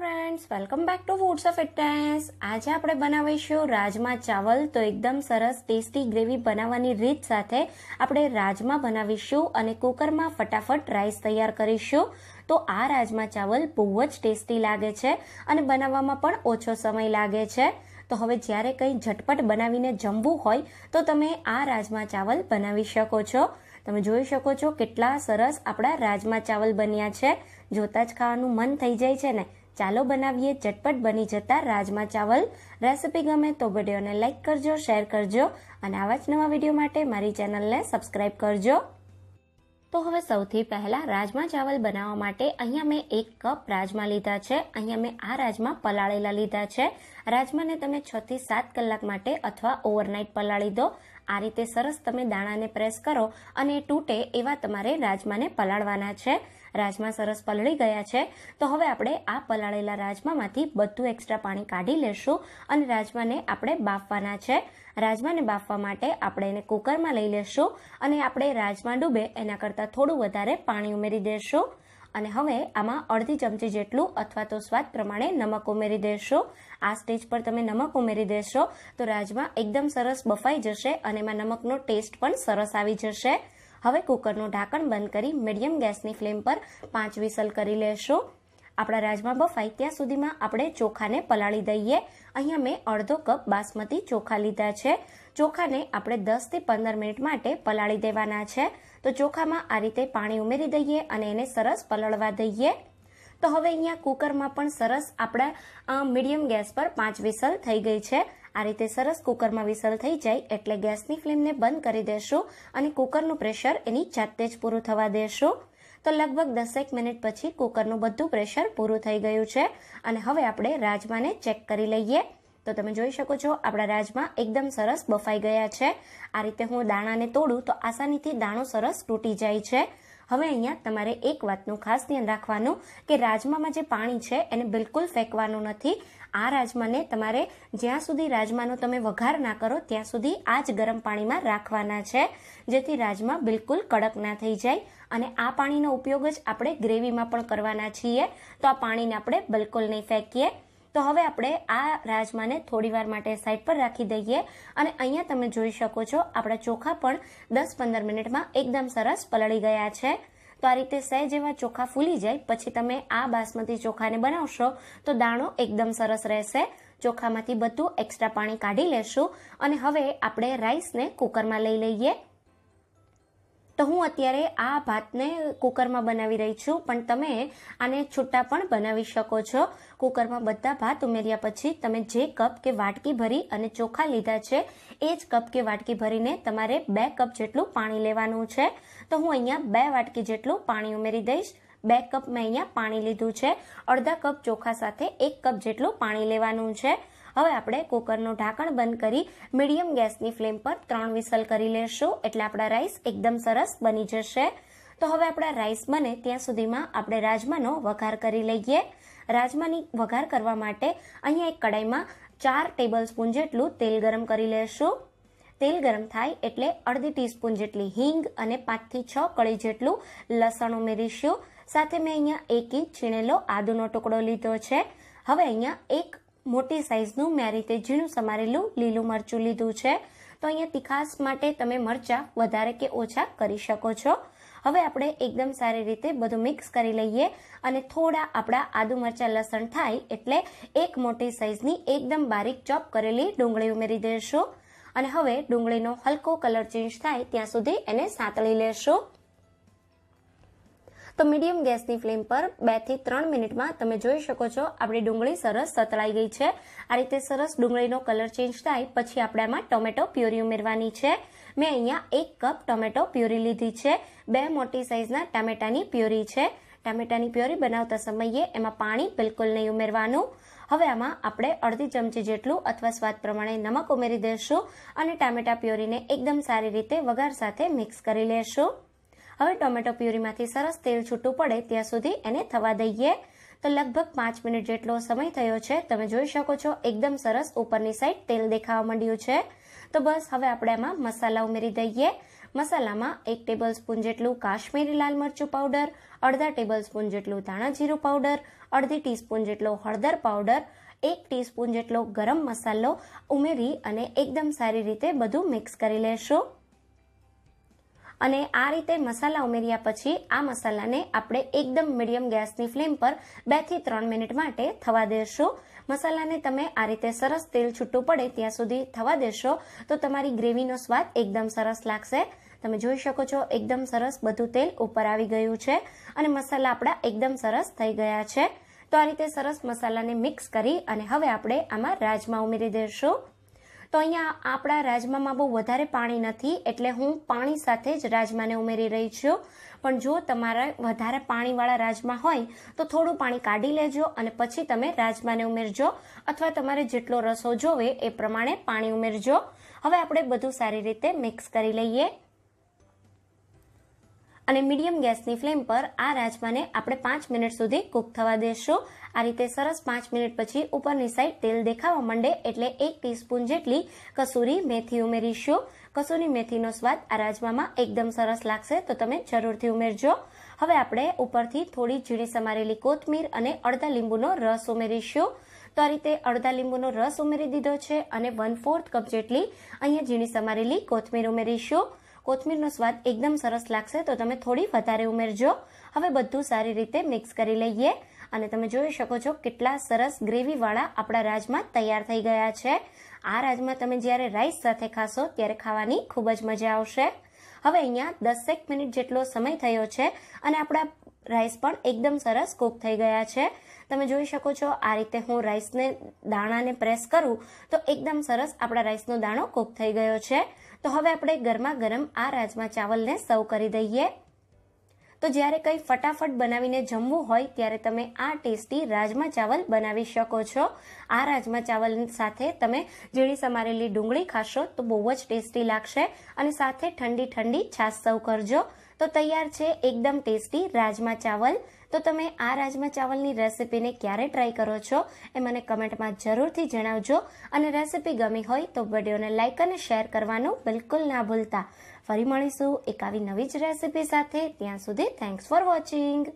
friends welcome back to foods of fitness આજે આપણે બનાવીશું રાજમા ચાવલ તો એકદમ સરસ ટેસ્ટી ગ્રેવી બનાવવાની રીત સાથે આપણે રાજમા બનાવીશું અને કુકરમાં ફટાફટ રાઈસ તૈયાર કરીશું તો આ રાજમા ચાવલ બહુ જ ટેસ્ટી લાગે છે અને બનાવવામાં પણ ઓછો સમય લાગે છે તો હવે જ્યારે કંઈ ઝટપટ બનાવીને જમવું હોય તો તમે આ રાજમા ચાવલ બનાવી શકો છો તમે જોઈ શકો છો કેટલા સરસ આપણા રાજમા ચાવલ બન્યા છે જોતા જ ખાવાનું મન થઈ જાય છે ને ચાલો બનાવીએ ચટપટ બની જતા રાજમા ચાવલ રેસિપી ગમે તો વિડીયોને લાઇક કરજો શેર કરજો અને આવા જ નવા વિડીયો માટે મારી ચેનલને સબસ્ક્રાઇબ કરજો તો હવે સૌથી પહેલાં રાજમા ચાવલ બનાવવા માટે અહીંયા મેં એક કપ રાજમા લીધા છે અહીંયા મેં આ રાજમા પલાળેલા લીધા છે રાજમાને તમે છથી સાત કલાક માટે અથવા ઓવરનાઇટ પલાળી દો આ રીતે સરસ તમે દાણાને પ્રેસ કરો અને તૂટે એવા તમારે રાજમાને પલાળવાના છે રાજમા સરસ પલળી ગયા છે તો હવે આપણે આ પલાળેલા રાજમામાંથી બધું એક્સ્ટ્રા પાણી કાઢી લેશું અને રાજમાને આપણે બાફવાના છે રાજમાને બાફવા માટે આપણે એને કુકરમાં લઈ લેશું અને આપણે રાજમા ડૂબે એના કરતાં થોડું વધારે પાણી ઉમેરી દેશું અને હવે આમાં અડધી ચમચી જેટલું અથવા તો સ્વાદ પ્રમાણે નમક ઉમેરી દેશો આ સ્ટેજ પર તમે નમક ઉમેરી દેશો તો રાજમાં એકદમ સરસ બફાઈ જશે અને એમાં નમકનો ટેસ્ટ પણ સરસ આવી જશે હવે કુકરનું ઢાંકણ બંધ કરી મીડિયમ ગેસની ફ્લેમ પર પાંચ વિસલ કરી લેશો આપણા રાજમા બફાય ત્યાં સુધીમાં આપણે ચોખાને પલાળી દઈએ અહીંયા મેં અડધો કપ બાસમતી ચોખા લીધા છે ચોખાને આપણે દસથી પંદર મિનિટ માટે પલાળી દેવાના છે તો ચોખામાં આ રીતે પાણી ઉમેરી દઈએ અને એને સરસ પલળવા દઈએ તો હવે અહીંયા કુકરમાં પણ સરસ આપણા મીડિયમ ગેસ પર પાંચ વિસલ થઈ ગઈ છે આ રીતે સરસ કુકરમાં વિસલ થઈ જાય એટલે ગેસની ફ્લેમને બંધ કરી દેશું અને કુકરનું પ્રેશર એની જાતે જ પૂરું થવા દેશું તો લગભગ દસેક મિનિટ પછી કુકરનું બધું પ્રેશર પૂરું થઈ ગયું છે અને હવે આપણે રાજમાને ચેક કરી લઈએ તો તમે જોઈ શકો છો આપણા રાજમા એકદમ સરસ બફાઈ ગયા છે આ રીતે હું દાણાને તોડું તો આસાનીથી દાણો સરસ તૂટી જાય છે હવે અહીંયા તમારે એક વાતનું ખાસ ધ્યાન રાખવાનું કે રાજમામાં જે પાણી છે એને બિલકુલ ફેંકવાનું નથી આ રાજમાને તમારે જ્યાં સુધી રાજમાનો તમે વઘાર ના કરો ત્યાં સુધી આ જ ગરમ પાણીમાં રાખવાના છે જેથી રાજમા બિલકુલ કડક ના થઈ જાય અને આ પાણીનો ઉપયોગ જ આપણે ગ્રેવીમાં પણ કરવાના છીએ તો આ પાણીને આપણે બિલકુલ નહીં ફેંકીએ તો હવે આપણે આ રાજમાને થોડી વાર માટે સાઈડ પર રાખી દઈએ અને અહીંયા તમે જોઈ શકો છો આપણા ચોખા પણ દસ પંદર મિનિટમાં એકદમ સરસ પલળી ગયા છે તો આ રીતે સહેજ એવા ચોખા ફૂલી જાય પછી તમે આ બાસમતી ચોખાને બનાવશો તો દાણો એકદમ સરસ રહેશે ચોખામાંથી બધું એક્સ્ટ્રા પાણી કાઢી લેશું અને હવે આપણે રાઈસને કુકરમાં લઈ લઈએ તો હું અત્યારે આ ભાતને કુકરમાં બનાવી રહી છું પણ તમે આને છૂટા પણ બનાવી શકો છો કુકરમાં બધા ભાત ઉમેર્યા પછી તમે જે કપ કે વાટકી ભરી અને ચોખા લીધા છે એ જ કપ કે વાટકી ભરીને તમારે બે કપ જેટલું પાણી લેવાનું છે તો હું અહીંયા બે વાટકી જેટલું પાણી ઉમેરી દઈશ બે કપ મેં અહીંયા પાણી લીધું છે અડધા કપ ચોખા સાથે એક કપ જેટલું પાણી લેવાનું છે હવે આપણે કુકરનું ઢાંકણ બંધ કરી મીડિયમ ગેસની ફ્લેમ પર ત્રણ વિસલ કરી લેશું એટલે આપણા રાઈસ એકદમ સરસ બની જશે તો હવે આપણા રાઈસ બને ત્યાં સુધીમાં આપણે રાજમાનો વઘાર કરી લઈએ રાજમાની વઘાર કરવા માટે અહીંયા એક કડાઈમાં ચાર ટેબલ સ્પૂન જેટલું તેલ ગરમ કરી લેશું તેલ ગરમ થાય એટલે અડધી ટીસ્પૂન જેટલી હિંગ અને પાંચથી છ કળી જેટલું લસણ ઉમેરીશું સાથે મેં અહીંયા એક ઇંચ છીણેલો આદુનો ટુકડો લીધો છે હવે અહીંયા એક મોટી સાઇઝનું મેં આ રીતે ઝીણું સમારેલું લીલું મરચું લીધું છે તો અહીંયા તીખાસ માટે તમે મરચાં વધારે કે ઓછા કરી શકો છો હવે આપણે એકદમ સારી રીતે બધું મિક્સ કરી લઈએ અને થોડા આપણા આદુ મરચાં લસણ થાય એટલે એક મોટી સાઇઝની એકદમ બારીક ચોપ કરેલી ડુંગળી ઉમેરી દેશું અને હવે ડુંગળીનો હલકો કલર ચેન્જ થાય ત્યાં સુધી એને સાંતળી લેશું તો મીડિયમ ગેસની ફ્લેમ પર બેથી ત્રણ મિનિટમાં તમે જોઈ શકો છો આપણી ડુંગળી સરસ સતળાઈ ગઈ છે આ રીતે સરસ ડુંગળીનો કલર ચેન્જ થાય પછી આપણે આમાં ટોમેટો પ્યુરી ઉમેરવાની છે મેં અહીંયા એક કપ ટોમેટો પ્યુરી લીધી છે બે મોટી સાઇઝના ટામેટાની પ્યુરી છે ટામેટાની પ્યોરી બનાવતા સમયે એમાં પાણી બિલકુલ નહીં ઉમેરવાનું હવે આમાં આપણે અડધી ચમચી જેટલું અથવા સ્વાદ પ્રમાણે નમક ઉમેરી દઈશું અને ટામેટા પ્યોરીને એકદમ સારી રીતે વઘાર સાથે મિક્સ કરી લેશું હવે ટોમેટો પ્યુરીમાંથી સરસ તેલ છૂટું પડે ત્યાં સુધી એને થવા દઈએ તો લગભગ પાંચ મિનિટ જેટલો સમય થયો છે તમે જોઈ શકો છો એકદમ સરસ ઉપરની સાઈડ તેલ દેખાવા માંડ્યું છે તો બસ હવે આપણે આમાં મસાલા ઉમેરી દઈએ મસાલામાં એક ટેબલ સ્પૂન જેટલું કાશ્મીરી લાલ મરચું પાવડર અડધા ટેબલ સ્પૂન જેટલું ધાણા જીરું પાવડર અડધી ટીસ્પૂન જેટલો હળદર પાવડર એક ટીસ્પૂન જેટલો ગરમ મસાલો ઉમેરી અને એકદમ સારી રીતે બધું મિક્સ કરી લેશું અને આ રીતે મસાલા ઉમેર્યા પછી આ મસાલાને આપણે એકદમ મીડિયમ ગેસની ફ્લેમ પર બેથી ત્રણ મિનિટ માટે થવા દેશું મસાલાને તમે આ રીતે સરસ તેલ છૂટું પડે ત્યાં સુધી થવા દેશો તો તમારી ગ્રેવીનો સ્વાદ એકદમ સરસ લાગશે તમે જોઈ શકો છો એકદમ સરસ બધું તેલ ઉપર આવી ગયું છે અને મસાલા આપણા એકદમ સરસ થઈ ગયા છે તો આ રીતે સરસ મસાલાને મિક્સ કરી અને હવે આપણે આમાં રાજમા ઉમેરી દઈશું તો અહીંયા આપણા રાજમામાં બહુ વધારે પાણી નથી એટલે હું પાણી સાથે જ રાજમાને ઉમેરી રહી છું પણ જો તમારે વધારે પાણીવાળા રાજમા હોય તો થોડું પાણી કાઢી લેજો અને પછી તમે રાજમાને ઉમેરજો અથવા તમારે જેટલો રસો જોવે એ પ્રમાણે પાણી ઉમેરજો હવે આપણે બધું સારી રીતે મિક્સ કરી લઈએ અને મીડિયમ ગેસની ફ્લેમ પર આ રાજમાને આપણે પાંચ મિનિટ સુધી કૂક થવા દેશો આ રીતે સરસ પાંચ મિનિટ પછી ઉપરની સાઈડ તેલ દેખાવા માંડે એટલે એક ટીસ્પૂન જેટલી કસૂરી મેથી ઉમેરીશું કસૂરી મેથીનો સ્વાદ આ રાજમામાં એકદમ સરસ લાગશે તો તમે જરૂરથી ઉમેરજો હવે આપણે ઉપરથી થોડી ઝીણી સમારેલી કોથમીર અને અડધા લીંબુનો રસ ઉમેરીશું તો આ રીતે અડધા લીંબુનો રસ ઉમેરી દીધો છે અને વન ફોર્થ કપ જેટલી અહીંયા ઝીણી સમારેલી કોથમીર ઉમેરીશું કોથમીરનો સ્વાદ એકદમ સરસ લાગશે તો તમે થોડી વધારે ઉમેરજો હવે બધું સારી રીતે મિક્સ કરી લઈએ અને તમે જોઈ શકો છો કેટલા સરસ ગ્રેવીવાળા આપણા રાજમાં તૈયાર થઈ ગયા છે આ રાજમાં તમે જ્યારે રાઈસ સાથે ખાશો ત્યારે ખાવાની ખૂબ જ મજા આવશે હવે અહીંયા દસેક મિનિટ જેટલો સમય થયો છે અને આપણા રાઈસ પણ એકદમ સરસ કૂક થઈ ગયા છે તમે જોઈ શકો છો આ રીતે હું રાઈસને દાણાને પ્રેસ કરું તો એકદમ સરસ આપણા રાઈસનો દાણો કૂક થઈ ગયો છે તો હવે આપણે ગરમા ગરમ આ રાજમા ચાવલને સર્વ કરી દઈએ તો જ્યારે કંઈ ફટાફટ બનાવીને જમવું હોય ત્યારે તમે આ ટેસ્ટી રાજમા ચાવલ બનાવી શકો છો આ રાજમા ચાવલ સાથે તમે ઝીણી સમારેલી ડુંગળી ખાશો તો બહુ જ ટેસ્ટી લાગશે અને સાથે ઠંડી ઠંડી છાશ સર્વ કરજો તો તૈયાર છે એકદમ ટેસ્ટી રાજમા ચાવલ તો તમે આ રાજમા ચાવલની રેસિપીને ક્યારે ટ્રાય કરો છો એ મને કમેન્ટમાં જરૂરથી જણાવજો અને રેસિપી ગમી હોય તો વિડીયોને લાઇક અને શેર કરવાનું બિલકુલ ના ભૂલતા ફરી મળીશું એક આવી નવી જ રેસિપી સાથે ત્યાં સુધી થેન્ક્સ ફોર વોચિંગ